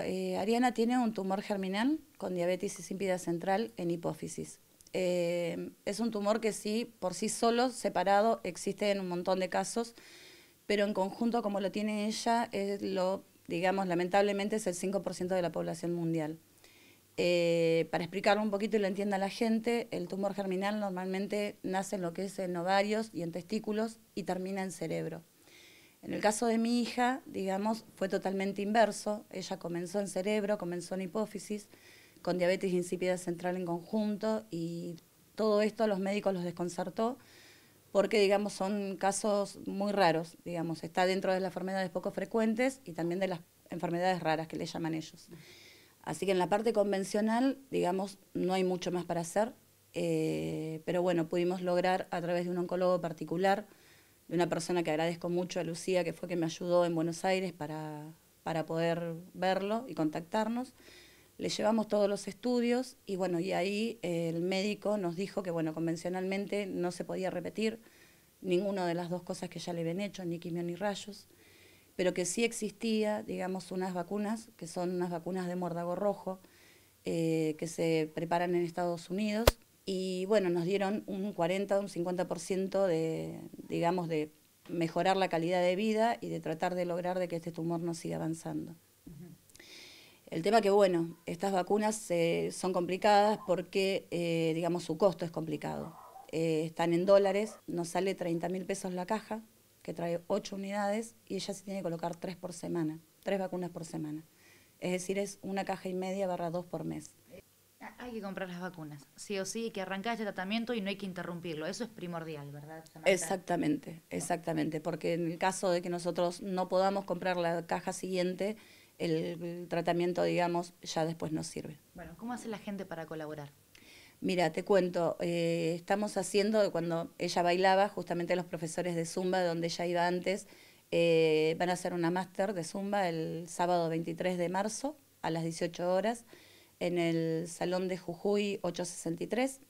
Eh, Ariana tiene un tumor germinal con diabetes insípida central en hipófisis. Eh, es un tumor que sí, por sí solo, separado, existe en un montón de casos, pero en conjunto, como lo tiene ella, es lo, digamos, lamentablemente es el 5% de la población mundial. Eh, para explicarlo un poquito y lo entienda la gente, el tumor germinal normalmente nace en lo que es en ovarios y en testículos y termina en cerebro. En el caso de mi hija, digamos, fue totalmente inverso. Ella comenzó en cerebro, comenzó en hipófisis, con diabetes insípida central en conjunto y todo esto a los médicos los desconcertó porque, digamos, son casos muy raros, digamos, está dentro de las enfermedades poco frecuentes y también de las enfermedades raras que le llaman ellos. Así que en la parte convencional, digamos, no hay mucho más para hacer, eh, pero bueno, pudimos lograr a través de un oncólogo particular, de una persona que agradezco mucho a Lucía, que fue que me ayudó en Buenos Aires para, poder verlo y contactarnos. Le llevamos todos los estudios y bueno, y ahí eh, el médico nos dijo que bueno, convencionalmente no se podía repetir ninguna de las dos cosas que ya le habían hecho, ni quimio ni rayos, pero que sí existía, digamos, unas vacunas, que son unas vacunas de mordago rojo, eh, que se preparan en Estados Unidos, y bueno, nos dieron un 40, un 50% de, digamos, de mejorar la calidad de vida y de tratar de lograr de que este tumor no siga avanzando. El tema que, bueno, estas vacunas eh, son complicadas porque, eh, digamos, su costo es complicado. Eh, están en dólares, nos sale 30 mil pesos la caja, que trae 8 unidades, y ella se tiene que colocar 3 por semana, 3 vacunas por semana. Es decir, es una caja y media barra 2 por mes hay que comprar las vacunas. Sí o sí, hay que arrancar este tratamiento y no hay que interrumpirlo. Eso es primordial, ¿verdad? Exactamente, exactamente. Porque en el caso de que nosotros no podamos comprar la caja siguiente, el tratamiento, digamos, ya después nos sirve. Bueno, ¿cómo hace la gente para colaborar? Mira, te cuento, eh, estamos haciendo, cuando ella bailaba, justamente los profesores de Zumba, donde ella iba antes, eh, van a hacer una máster de Zumba el sábado 23 de marzo a las 18 horas en el Salón de Jujuy 863.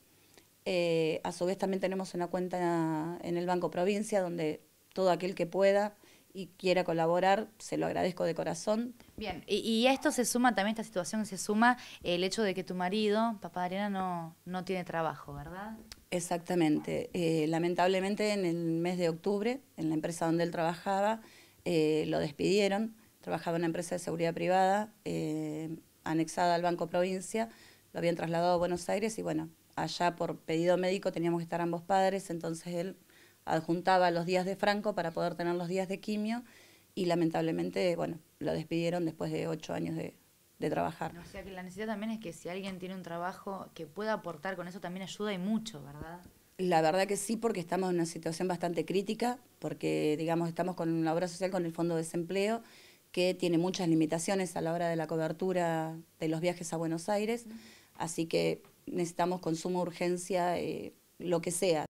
Eh, a su vez también tenemos una cuenta en el Banco Provincia donde todo aquel que pueda y quiera colaborar, se lo agradezco de corazón. Bien, y, esto se suma también, esta situación se suma el hecho de que tu marido, papá de no, no tiene trabajo, ¿verdad? Exactamente. Eh, lamentablemente en el mes de octubre, en la empresa donde él trabajaba, eh, lo despidieron. Trabajaba en una empresa de seguridad privada anexada al Banco Provincia, lo habían trasladado a Buenos Aires y bueno, allá por pedido médico teníamos que estar ambos padres, entonces él adjuntaba los días de Franco para poder tener los días de quimio y lamentablemente, bueno, lo despidieron después de ocho años de, trabajar. O que la necesidad también es que si alguien tiene un trabajo que pueda aportar con eso también ayuda y mucho, ¿verdad? La verdad que sí, porque estamos en una situación bastante crítica, porque digamos estamos con la obra social, con el fondo de desempleo que tiene muchas limitaciones a la hora de la cobertura de los viajes a Buenos Aires, así que necesitamos con suma urgencia eh, lo que sea.